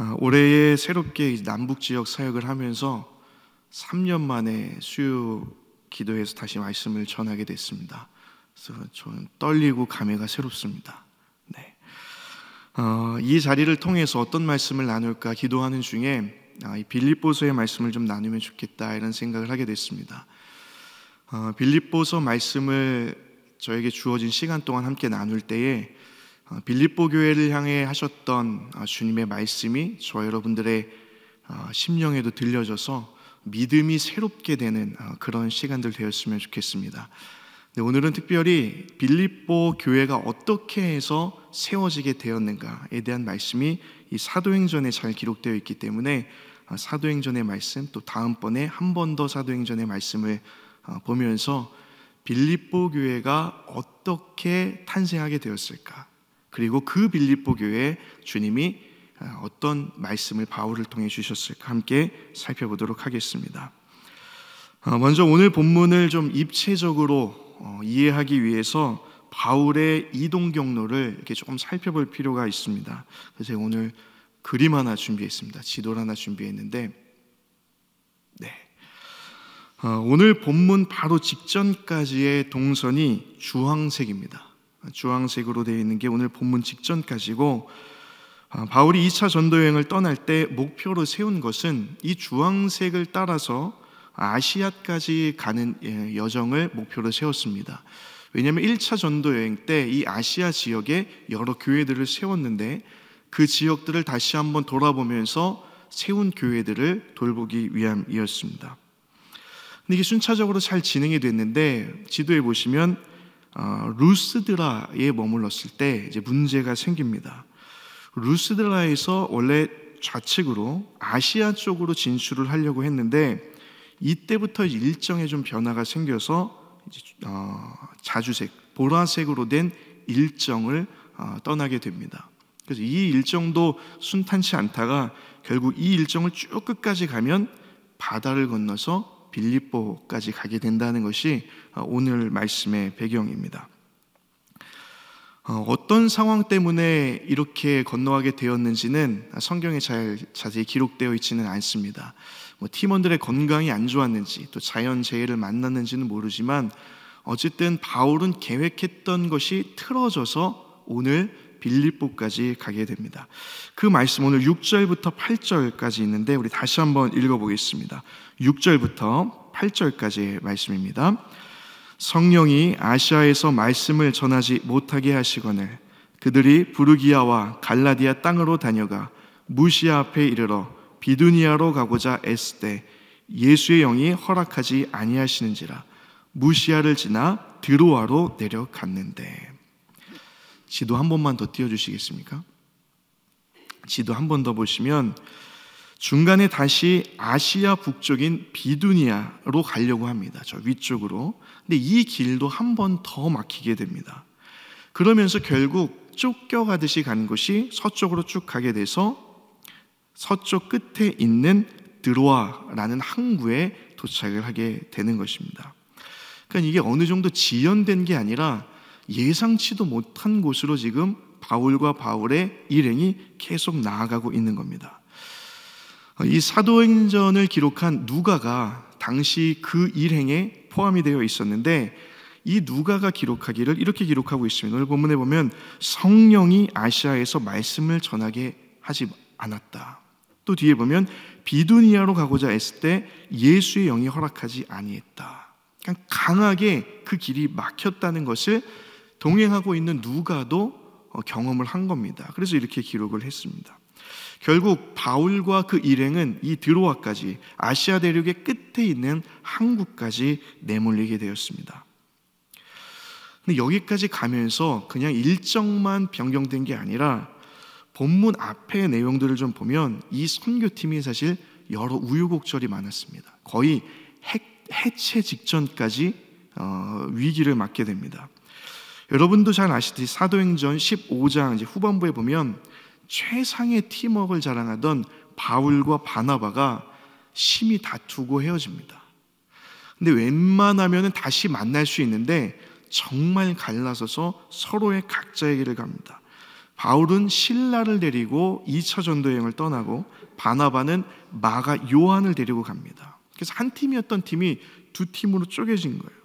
어, 올해에 새롭게 남북 지역 사역을 하면서 3년 만에 수요 기도에서 다시 말씀을 전하게 됐습니다. 그래서 저는 떨리고 감회가 새롭습니다. 네. 어, 이 자리를 통해서 어떤 말씀을 나눌까 기도하는 중에 아, 이 빌립보서의 말씀을 좀 나누면 좋겠다 이런 생각을 하게 됐습니다. 어, 빌립보서 말씀을 저에게 주어진 시간 동안 함께 나눌 때에 어, 빌립보 교회를 향해 하셨던 아, 주님의 말씀이 저와 여러분들의 아, 심령에도 들려져서 믿음이 새롭게 되는 아, 그런 시간들 되었으면 좋겠습니다. 네, 오늘은 특별히 빌립보 교회가 어떻게 해서 세워지게 되었는가에 대한 말씀이 이 사도행전에 잘 기록되어 있기 때문에 사도행전의 말씀 또 다음번에 한 번 더 사도행전의 말씀을 보면서 빌립보 교회가 어떻게 탄생하게 되었을까 그리고 그 빌립보 교회에 주님이 아, 어떤 말씀을 바울을 통해 주셨을까 함께 살펴보도록 하겠습니다. 어, 먼저 오늘 본문을 좀 입체적으로 어, 이해하기 위해서 바울의 이동 경로를 이렇게 조금 살펴볼 필요가 있습니다. 그래서 오늘 그림 하나 준비했습니다. 지도를 하나 준비했는데, 네. 어, 오늘 본문 바로 직전까지의 동선이 주황색입니다. 주황색으로 되어 있는 게 오늘 본문 직전까지고 아, 바울이 2차 전도 여행을 떠날 때 목표로 세운 것은 이 주황색을 따라서 아시아까지 가는 예, 여정을 목표로 세웠습니다. 왜냐하면 1차 전도 여행 때 이 아시아 지역에 여러 교회들을 세웠는데 그 지역들을 다시 한번 돌아보면서 세운 교회들을 돌보기 위함이었습니다. 근데 이게 순차적으로 잘 진행이 됐는데 지도에 보시면 어, 루스드라에 머물렀을 때 이제 문제가 생깁니다. 루스드라에서 원래 좌측으로 아시아 쪽으로 진출을 하려고 했는데 이때부터 일정에 좀 변화가 생겨서 어, 자주색 보라색으로 된 일정을 어, 떠나게 됩니다. 그래서 이 일정도 순탄치 않다가 결국 이 일정을 쭉 끝까지 가면 바다를 건너서 빌립보까지 가게 된다는 것이 어, 오늘 말씀의 배경입니다. 어, 어떤 상황 때문에 이렇게 건너가게 되었는지는 성경에 잘 자세히 기록되어 있지는 않습니다. 뭐 팀원들의 건강이 안 좋았는지 또 자연 재해를 만났는지는 모르지만 어쨌든 바울은 계획했던 것이 틀어져서 오늘 빌립보까지 가게 됩니다. 그 말씀 오늘 6절부터 8절까지 있는데 우리 다시 한번 읽어보겠습니다. 6절부터 8절까지의 말씀입니다. 성령이 아시아에서 말씀을 전하지 못하게 하시거늘 그들이 부르기아와 갈라디아 땅으로 다녀가 무시아 앞에 이르러 비두니아로 가고자 애쓸 때 예수의 영이 허락하지 아니하시는지라 무시아를 지나 드로아로 내려갔는데 지도 한 번만 더 띄워주시겠습니까? 지도 한 번 더 보시면 중간에 다시 아시아 북쪽인 비두니아로 가려고 합니다. 저 위쪽으로. 근데 이 길도 한 번 더 막히게 됩니다. 그러면서 결국 쫓겨가듯이 간 곳이 서쪽으로 쭉 가게 돼서 서쪽 끝에 있는 드로아라는 항구에 도착을 하게 되는 것입니다. 그러니까 이게 어느 정도 지연된 게 아니라 예상치도 못한 곳으로 지금 바울과 바울의 일행이 계속 나아가고 있는 겁니다. 이 사도행전을 기록한 누가가 당시 그 일행에 포함이 되어 있었는데 이 누가가 기록하기를 이렇게 기록하고 있습니다. 오늘 본문에 보면 성령이 아시아에서 말씀을 전하게 하지 않았다. 또 뒤에 보면 비두니아로 가고자 했을 때 예수의 영이 허락하지 아니했다. 그러 그러니까 강하게 그 길이 막혔다는 것을 동행하고 있는 누가도 어, 경험을 한 겁니다. 그래서 이렇게 기록을 했습니다. 결국 바울과 그 일행은 이 드로아까지 아시아 대륙의 끝에 있는 한국까지 내몰리게 되었습니다. 근데 여기까지 가면서 그냥 일정만 변경된 게 아니라 본문 앞의 내용들을 좀 보면 이 선교팀이 사실 여러 우유곡절이 많았습니다. 거의 해체 직전까지 어, 위기를 맞게 됩니다. 여러분도 잘 아시듯이 사도행전 15장 이제 후반부에 보면 최상의 팀워크를 자랑하던 바울과 바나바가 심히 다투고 헤어집니다. 근데 웬만하면 다시 만날 수 있는데 정말 갈라서서 서로의 각자의 길을 갑니다. 바울은 신라를 데리고 2차 전도 여행을 떠나고 바나바는 마가 요한을 데리고 갑니다. 그래서 한 팀이었던 팀이 두 팀으로 쪼개진 거예요.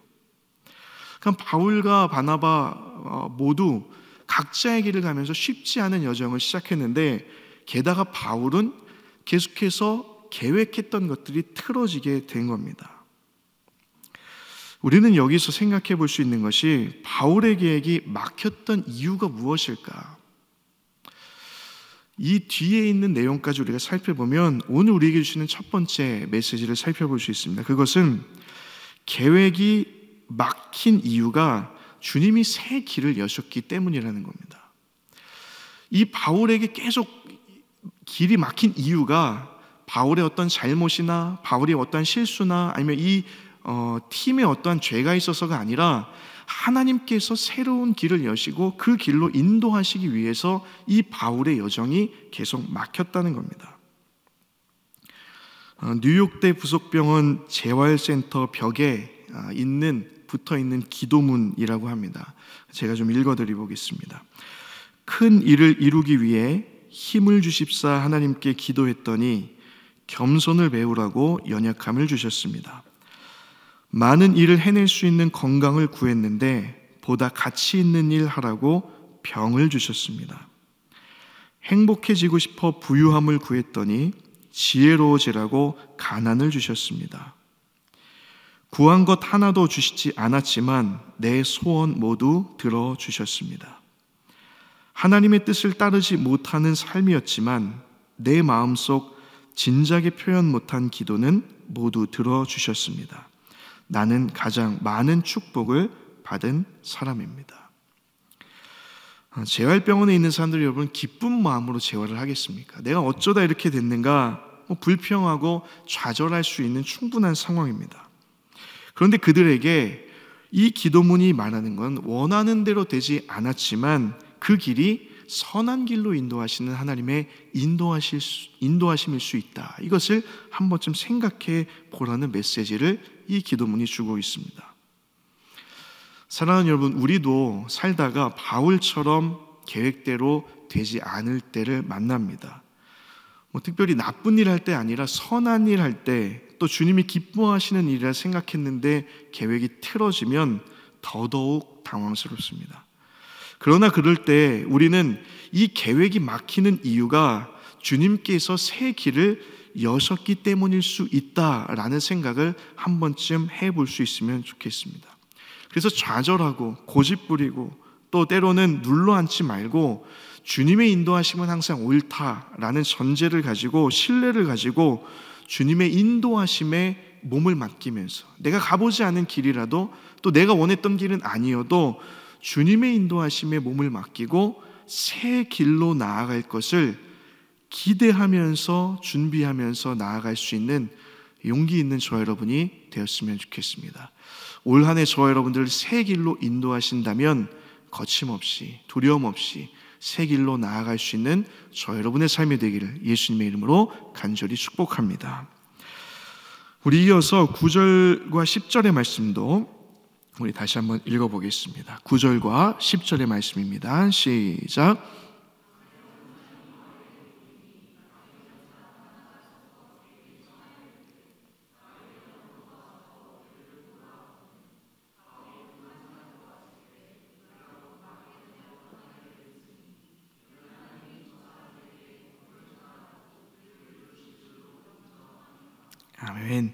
그럼 바울과 바나바 어, 모두 각자의 길을 가면서 쉽지 않은 여정을 시작했는데 게다가 바울은 계속해서 계획했던 것들이 틀어지게 된 겁니다. 우리는 여기서 생각해 볼 수 있는 것이 바울의 계획이 막혔던 이유가 무엇일까? 이 뒤에 있는 내용까지 우리가 살펴보면 오늘 우리에게 주시는 첫 번째 메시지를 살펴볼 수 있습니다. 그것은 계획이 막힌 이유가 주님이 새 길을 여셨기 때문이라는 겁니다. 이 바울에게 계속 길이 막힌 이유가 바울의 어떤 잘못이나 바울의 어떤 실수나 아니면 이 어, 팀에 어떠한 죄가 있어서가 아니라 하나님께서 새로운 길을 여시고 그 길로 인도하시기 위해서 이 바울의 여정이 계속 막혔다는 겁니다. 어, 뉴욕대 부속병원 재활센터 벽에 아, 있는 붙어 있는 기도문이라고 합니다. 제가 좀 읽어 드려 보겠습니다. 큰 일을 이루기 위해 힘을 주십사 하나님께 기도했더니 겸손을 배우라고 연약함을 주셨습니다. 많은 일을 해낼 수 있는 건강을 구했는데 보다 가치 있는 일 하라고 병을 주셨습니다. 행복해지고 싶어 부유함을 구했더니 지혜로워지라고 가난을 주셨습니다. 구한 것 하나도 주시지 않았지만 내 소원 모두 들어주셨습니다. 하나님의 뜻을 따르지 못하는 삶이었지만 내 마음속 진작에 표현 못한 기도는 모두 들어주셨습니다. 나는 가장 많은 축복을 받은 사람입니다. 아, 재활병원에 있는 사람들 여러분 기쁜 마음으로 재활을 하겠습니까? 내가 어쩌다 이렇게 됐는가 뭐 불평하고 좌절할 수 있는 충분한 상황입니다. 그런데 그들에게 이 기도문이 말하는 건 원하는 대로 되지 않았지만 그 길이 선한 길로 인도하시는 하나님의 인도하실 수, 인도하심일 수 있다. 이것을 한 번쯤 생각해 보라는 메시지를 이 기도문이 주고 있습니다. 사랑하는 여러분, 우리도 살다가 바울처럼 계획대로 되지 않을 때를 만납니다. 뭐 특별히 나쁜 일 할 때 아니라 선한 일할때 또 주님이 기뻐하시는 일이라 생각했는데 계획이 틀어지면 더더욱 당황스럽습니다. 그러나 그럴 때 우리는 이 계획이 막히는 이유가 주님께서 새 길을 여셨기 때문일 수 있다라는 생각을 한 번쯤 해볼 수 있으면 좋겠습니다. 그래서 좌절하고 고집부리고 또 때로는 눌러앉지 말고 주님의 인도하심은 항상 옳다라는 전제를 가지고 신뢰를 가지고 주님의 인도하심에 몸을 맡기면서 내가 가보지 않은 길이라도 또 내가 원했던 길은 아니어도 주님의 인도하심에 몸을 맡기고 새 길로 나아갈 것을 기대하면서 준비하면서 나아갈 수 있는 용기 있는 저 여러분이 되었으면 좋겠습니다. 올 한해 저 여러분들을 새 길로 인도하신다면 거침없이 두려움 없이 새 길로 나아갈 수 있는 저 여러분의 삶이 되기를 예수님의 이름으로 간절히 축복합니다. 우리 이어서 9절과 10절의 말씀도 우리 다시 한번 읽어보겠습니다. 9절과 10절의 말씀입니다. 시작. 아멘.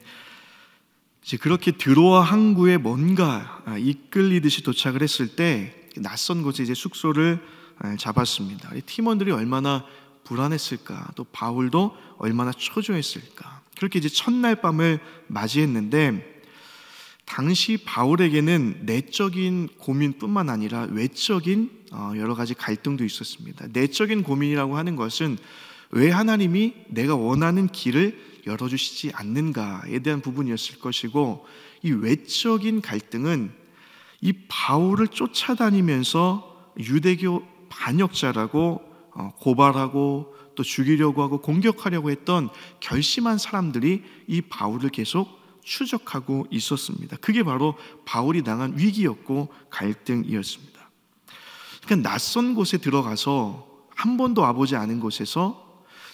이제 그렇게 드로아 항구에 뭔가 아, 이끌리듯이 도착을 했을 때 낯선 곳에 이제 숙소를 아, 잡았습니다. 팀원들이 얼마나 불안했을까, 또 바울도 얼마나 초조했을까. 그렇게 이제 첫날 밤을 맞이했는데 당시 바울에게는 내적인 고민뿐만 아니라 외적인 어, 여러 가지 갈등도 있었습니다. 내적인 고민이라고 하는 것은 왜 하나님이 내가 원하는 길을 열어주시지 않는가에 대한 부분이었을 것이고 이 외적인 갈등은 이 바울을 쫓아다니면서 유대교 반역자라고 어, 고발하고 또 죽이려고 하고 공격하려고 했던 결심한 사람들이 이 바울을 계속 추적하고 있었습니다. 그게 바로 바울이 당한 위기였고 갈등이었습니다. 그러니까 낯선 곳에 들어가서 한 번도 와보지 않은 곳에서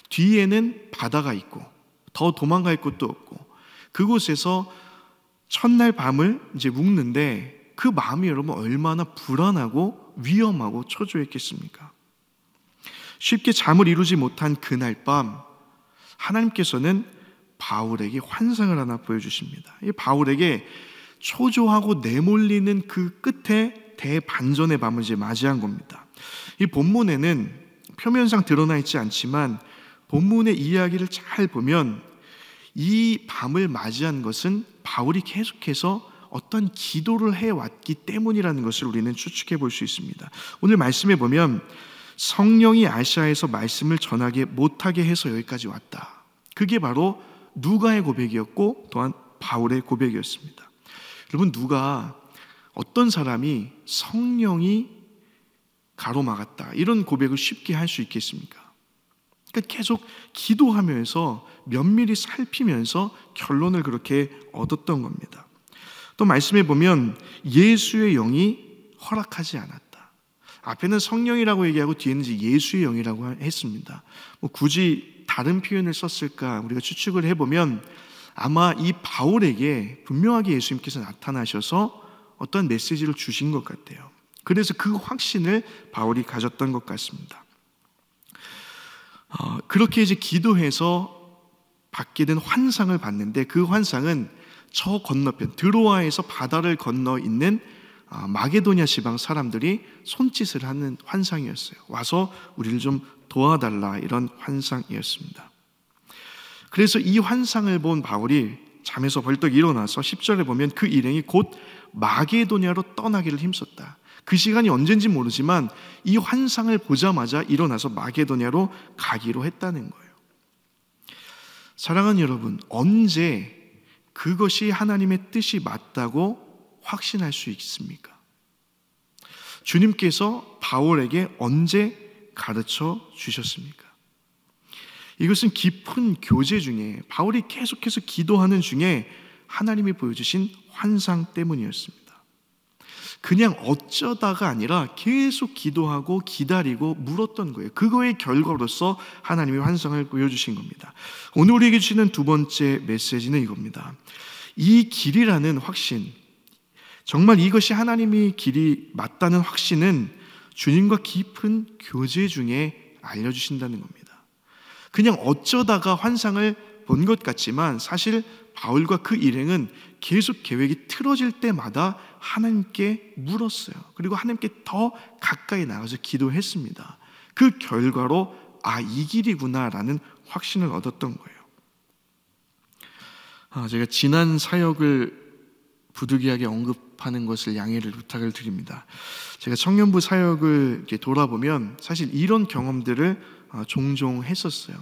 뒤에는 바다가 있고 더 도망갈 곳도 없고 그곳에서 첫날 밤을 이제 묵는데 그 마음이 여러분 얼마나 불안하고 위험하고 초조했겠습니까? 쉽게 잠을 이루지 못한 그날 밤 하나님께서는 바울에게 환상을 하나 보여주십니다. 이 바울에게 초조하고 내몰리는 그 끝에 대반전의 밤을 이제 맞이한 겁니다. 이 본문에는 표면상 드러나 있지 않지만 본문의 이야기를 잘 보면 이 밤을 맞이한 것은 바울이 계속해서 어떤 기도를 해왔기 때문이라는 것을 우리는 추측해 볼 수 있습니다. 오늘 말씀해 보면 성령이 아시아에서 말씀을 전하게 못하게 해서 여기까지 왔다. 그게 바로 누가의 고백이었고 또한 바울의 고백이었습니다. 여러분 누가 어떤 사람이 성령이 가로막았다 이런 고백을 쉽게 할 수 있겠습니까? 그러니까 계속 기도하면서 면밀히 살피면서 결론을 그렇게 얻었던 겁니다. 또 말씀해 보면 예수의 영이 허락하지 않았다. 앞에는 성령이라고 얘기하고 뒤에는 예수의 영이라고 했습니다. 뭐 굳이 다른 표현을 썼을까 우리가 추측을 해보면 아마 이 바울에게 분명하게 예수님께서 나타나셔서 어떤 메시지를 주신 것 같아요. 그래서 그 확신을 바울이 가졌던 것 같습니다. 어, 그렇게 이제 기도해서 받게 된 환상을 봤는데 그 환상은 저 건너편 드로아에서 바다를 건너 있는 아, 마게도냐 지방 사람들이 손짓을 하는 환상이었어요. 와서 우리를 좀 도와달라 이런 환상이었습니다. 그래서 이 환상을 본 바울이 잠에서 벌떡 일어나서 10절에 보면 그 일행이 곧 마게도냐로 떠나기를 힘썼다. 그 시간이 언젠지 모르지만 이 환상을 보자마자 일어나서 마게도냐로 가기로 했다는 거예요. 사랑하는 여러분, 언제 그것이 하나님의 뜻이 맞다고 확신할 수 있습니까? 주님께서 바울에게 언제 가르쳐 주셨습니까? 이것은 깊은 교제 중에 바울이 계속해서 기도하는 중에 하나님이 보여주신 환상 때문이었습니다. 그냥 어쩌다가 아니라 계속 기도하고 기다리고 물었던 거예요. 그거의 결과로서 하나님이 환상을 보여주신 겁니다. 오늘 우리에게 주시는 두 번째 메시지는 이겁니다. 이 길이라는 확신, 정말 이것이 하나님이 길이 맞다는 확신은 주님과 깊은 교제 중에 알려주신다는 겁니다. 그냥 어쩌다가 환상을 본 것 같지만 사실 바울과 그 일행은 계속 계획이 틀어질 때마다 하나님께 물었어요. 그리고 하나님께 더 가까이 나가서 기도했습니다. 그 결과로 아, 이 길이구나라는 확신을 얻었던 거예요. 아, 제가 지난 사역을 부득이하게 언급하는 것을 양해를 부탁을 드립니다. 제가 청년부 사역을 이렇게 돌아보면 사실 이런 경험들을 아, 종종 했었어요.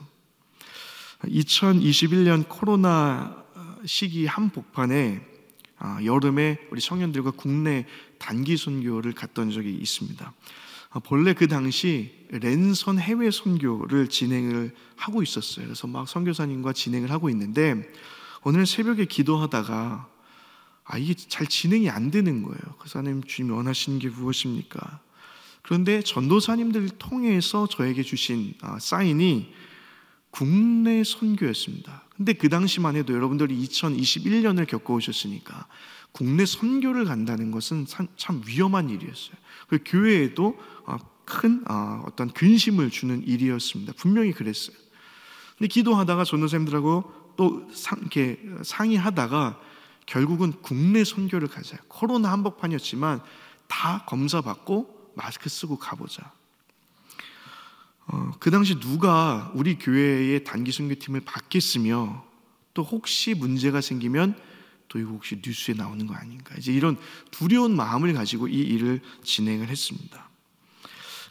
2021년 코로나 시기 한복판에 아, 여름에 우리 청년들과 국내 단기 선교를 갔던 적이 있습니다. 아, 본래 그 당시 랜선 해외 선교를 진행을 하고 있었어요. 그래서 막 선교사님과 진행을 하고 있는데 오늘 새벽에 기도하다가 아 이게 잘 진행이 안 되는 거예요. 그 사님 주님 원하시는 게 무엇입니까? 그런데 전도사님들 통해서 저에게 주신 아, 사인이 국내 선교였습니다. 근데 그 당시만 해도 여러분들이 2021년을 겪어오셨으니까 국내 선교를 간다는 것은 참 위험한 일이었어요. 그 교회에도 어, 큰 어, 어떤 근심을 주는 일이었습니다. 분명히 그랬어요. 근데 기도하다가 전도사님들하고 또 이렇게 상의하다가 결국은 국내 선교를 가자. 코로나 한복판이었지만 다 검사 받고 마스크 쓰고 가보자. 어, 그 당시 누가 우리 교회의 단기 선교팀을 받겠으며 또 혹시 문제가 생기면 또 이거 혹시 뉴스에 나오는 거 아닌가 이제 이런 두려운 마음을 가지고 이 일을 진행을 했습니다.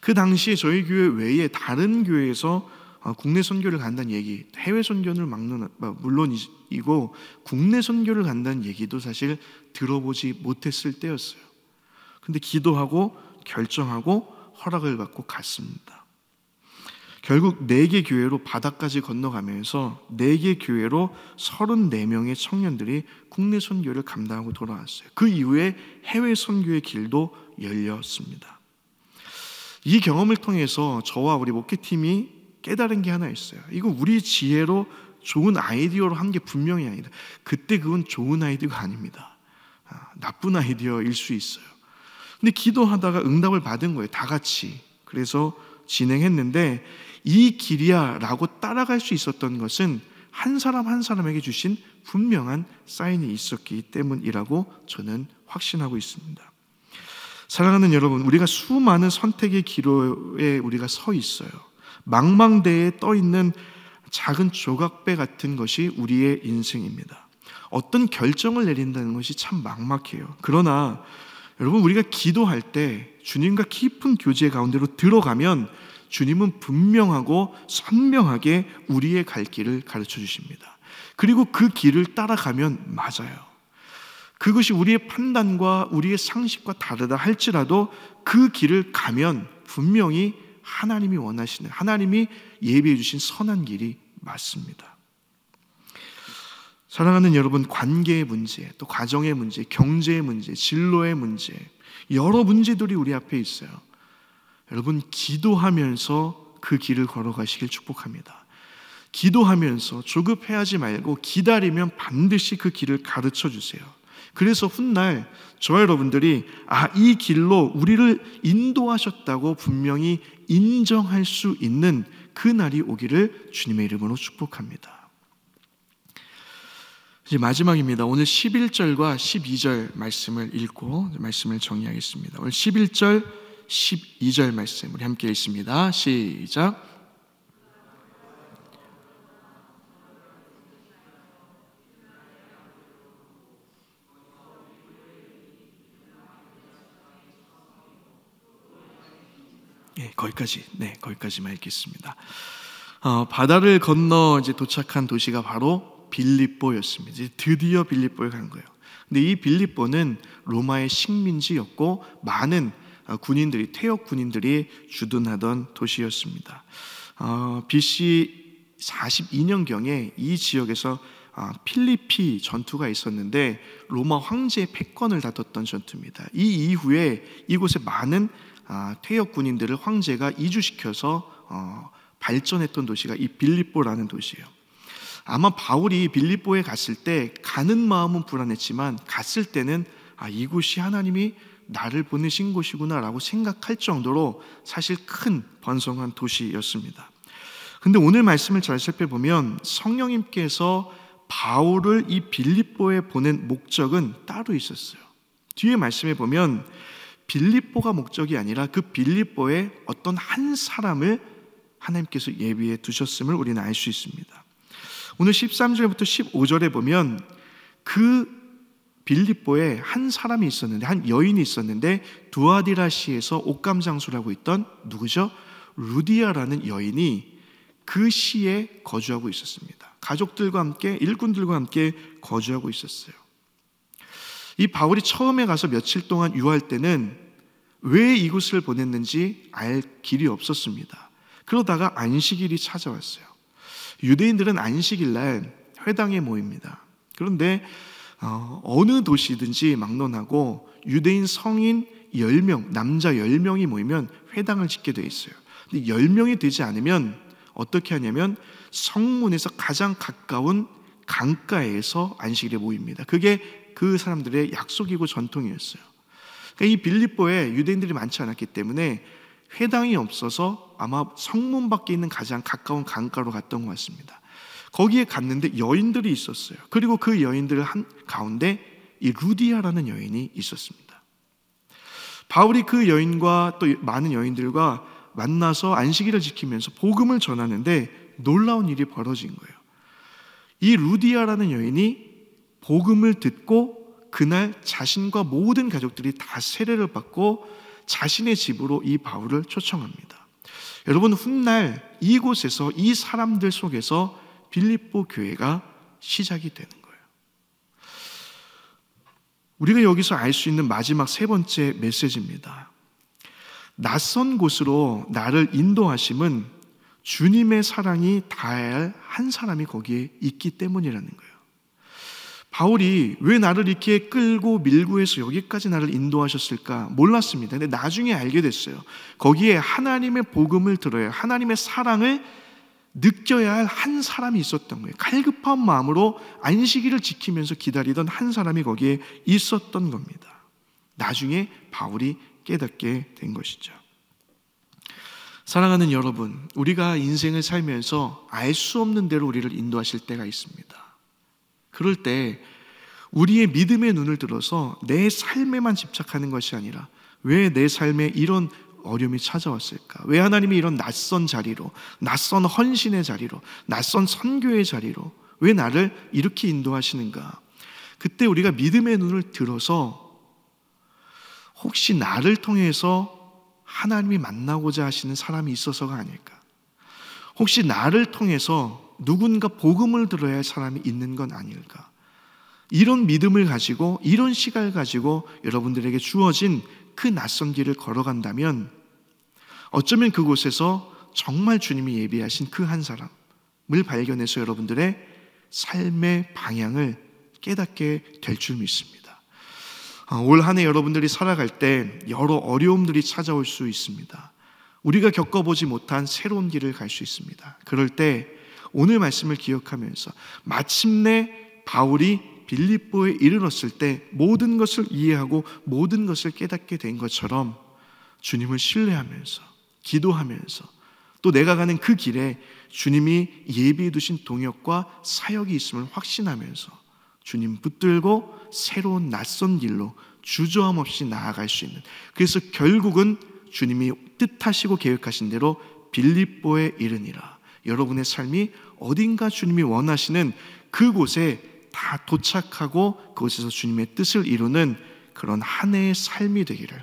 그 당시에 저희 교회 외에 다른 교회에서 어, 국내 선교를 간다는 얘기, 해외 선교를 막는 뭐, 물론이고 국내 선교를 간다는 얘기도 사실 들어보지 못했을 때였어요. 근데 기도하고 결정하고 허락을 받고 갔습니다. 결국 네 개 교회로 바닥까지 건너가면서 네 개 교회로 34명의 청년들이 국내 선교를 감당하고 돌아왔어요. 그 이후에 해외 선교의 길도 열렸습니다. 이 경험을 통해서 저와 우리 목회팀이 깨달은 게 하나 있어요. 이거 우리 지혜로 좋은 아이디어로 한 게 분명히 아니다. 그때 그건 좋은 아이디어가 아닙니다. 아, 나쁜 아이디어일 수 있어요. 근데 기도하다가 응답을 받은 거예요. 다 같이. 그래서 진행했는데 이 길이야라고 따라갈 수 있었던 것은 한 사람 한 사람에게 주신 분명한 사인이 있었기 때문이라고 저는 확신하고 있습니다. 사랑하는 여러분, 우리가 수많은 선택의 기로에 우리가 서 있어요. 망망대에 떠 있는 작은 조각배 같은 것이 우리의 인생입니다. 어떤 결정을 내린다는 것이 참 막막해요. 그러나 여러분 우리가 기도할 때 주님과 깊은 교제 가운데로 들어가면 주님은 분명하고 선명하게 우리의 갈 길을 가르쳐 주십니다. 그리고 그 길을 따라가면 맞아요. 그것이 우리의 판단과 우리의 상식과 다르다 할지라도 그 길을 가면 분명히 하나님이 원하시는 하나님이 예비해 주신 선한 길이 맞습니다. 사랑하는 여러분, 관계의 문제, 또 가정의 문제, 경제의 문제, 진로의 문제, 여러 문제들이 우리 앞에 있어요. 여러분, 기도하면서 그 길을 걸어가시길 축복합니다. 기도하면서 조급해하지 말고 기다리면 반드시 그 길을 가르쳐 주세요. 그래서 훗날 저와 여러분들이 아, 이 길로 우리를 인도하셨다고 분명히 인정할 수 있는 그 날이 오기를 주님의 이름으로 축복합니다. 이제 마지막입니다. 오늘 11절과 12절 말씀을 읽고 말씀을 정리하겠습니다. 오늘 11절, 12절 말씀 우리 함께 읽습니다. 시작. 예, 거기까지, 네, 거기까지만 읽겠습니다. 어, 바다를 건너 이제 도착한 도시가 바로 빌립보였습니다. 드디어 빌립보에 간 거예요. 근데 이 빌립보는 로마의 식민지였고 많은 어, 군인들이 태역 군인들이 주둔하던 도시였습니다. 어, BC 42년 경에 이 지역에서 아, 필리피 전투가 있었는데 로마 황제의 패권을 다퉜던 전투입니다. 이 이후에 이곳에 많은 아, 퇴역 군인들을 황제가 이주시켜서 어, 발전했던 도시가 이 빌립보라는 도시예요. 아마 바울이 빌립보에 갔을 때 가는 마음은 불안했지만 갔을 때는 아 이곳이 하나님이 나를 보내신 곳이구나라고 생각할 정도로 사실 큰 번성한 도시였습니다. 근데 오늘 말씀을 잘 살펴보면 성령님께서 바울을 이 빌립보에 보낸 목적은 따로 있었어요. 뒤에 말씀해 보면 빌립보가 목적이 아니라 그 빌립보에 어떤 한 사람을 하나님께서 예비해 두셨음을 우리는 알 수 있습니다. 오늘 13절부터 15절에 보면 그 빌립보에 한 사람이 있었는데 한 여인이 있었는데 두아디라시에서 옷감 장수라고 있던 누구죠? 루디아라는 여인이 그 시에 거주하고 있었습니다. 가족들과 함께 일꾼들과 함께 거주하고 있었어요. 이 바울이 처음에 가서 며칠 동안 유할 때는 왜 이곳을 보냈는지 알 길이 없었습니다. 그러다가 안식일이 찾아왔어요. 유대인들은 안식일 날 회당에 모입니다. 그런데 어, 어느 도시든지 막론하고 유대인 성인 10명, 남자 10명이 모이면 회당을 짓게 돼 있어요. 근데 10명이 되지 않으면 어떻게 하냐면 성문에서 가장 가까운 강가에서 안식일에 모입니다. 그게 그 사람들의 약속이고 전통이었어요. 그러니까 이 빌립보에 유대인들이 많지 않았기 때문에 회당이 없어서 아마 성문 밖에 있는 가장 가까운 강가로 갔던 것 같습니다. 거기에 갔는데 여인들이 있었어요. 그리고 그 여인들 한 가운데 이 루디아라는 여인이 있었습니다. 바울이 그 여인과 또 많은 여인들과 만나서 안식일을 지키면서 복음을 전하는데 놀라운 일이 벌어진 거예요. 이 루디아라는 여인이 복음을 듣고 그날 자신과 모든 가족들이 다 세례를 받고 자신의 집으로 이 바울을 초청합니다. 여러분 훗날 이곳에서 이 사람들 속에서 빌립보 교회가 시작이 되는 거예요. 우리가 여기서 알 수 있는 마지막 세 번째 메시지입니다. 낯선 곳으로 나를 인도하심은 주님의 사랑이 닿아야 할 한 사람이 거기에 있기 때문이라는 거예요. 바울이 왜 나를 이렇게 끌고 밀고 해서 여기까지 나를 인도하셨을까 몰랐습니다. 근데 나중에 알게 됐어요. 거기에 하나님의 복음을 들어야 하나님의 사랑을 느껴야 할 한 사람이 있었던 거예요. 칼급한 마음으로 안식일을 지키면서 기다리던 한 사람이 거기에 있었던 겁니다. 나중에 바울이 깨닫게 된 것이죠. 사랑하는 여러분, 우리가 인생을 살면서 알 수 없는 대로 우리를 인도하실 때가 있습니다. 그럴 때 우리의 믿음의 눈을 들어서 내 삶에만 집착하는 것이 아니라 왜 내 삶에 이런 어려움이 찾아왔을까? 왜 하나님이 이런 낯선 자리로, 낯선 헌신의 자리로, 낯선 선교의 자리로 왜 나를 이렇게 인도하시는가? 그때 우리가 믿음의 눈을 들어서 혹시 나를 통해서 하나님이 만나고자 하시는 사람이 있어서가 아닐까? 혹시 나를 통해서 누군가 복음을 들어야 할 사람이 있는 건 아닐까. 이런 믿음을 가지고 이런 시각을 가지고 여러분들에게 주어진 그 낯선 길을 걸어간다면 어쩌면 그곳에서 정말 주님이 예비하신 그 한 사람을 발견해서 여러분들의 삶의 방향을 깨닫게 될 줄 믿습니다. 아, 올한 해 여러분들이 살아갈 때 여러 어려움들이 찾아올 수 있습니다. 우리가 겪어보지 못한 새로운 길을 갈 수 있습니다. 그럴 때 오늘 말씀을 기억하면서 마침내 바울이 빌립보에 이르렀을 때 모든 것을 이해하고 모든 것을 깨닫게 된 것처럼 주님을 신뢰하면서 기도하면서 또 내가 가는 그 길에 주님이 예비해 두신 동역과 사역이 있음을 확신하면서 주님 붙들고 새로운 낯선 길로 주저함 없이 나아갈 수 있는 그래서 결국은 주님이 뜻하시고 계획하신 대로 빌립보에 이르니라 여러분의 삶이 어딘가 주님이 원하시는 그곳에 다 도착하고 그곳에서 주님의 뜻을 이루는 그런 한 해의 삶이 되기를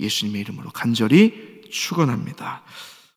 예수님의 이름으로 간절히 축원합니다.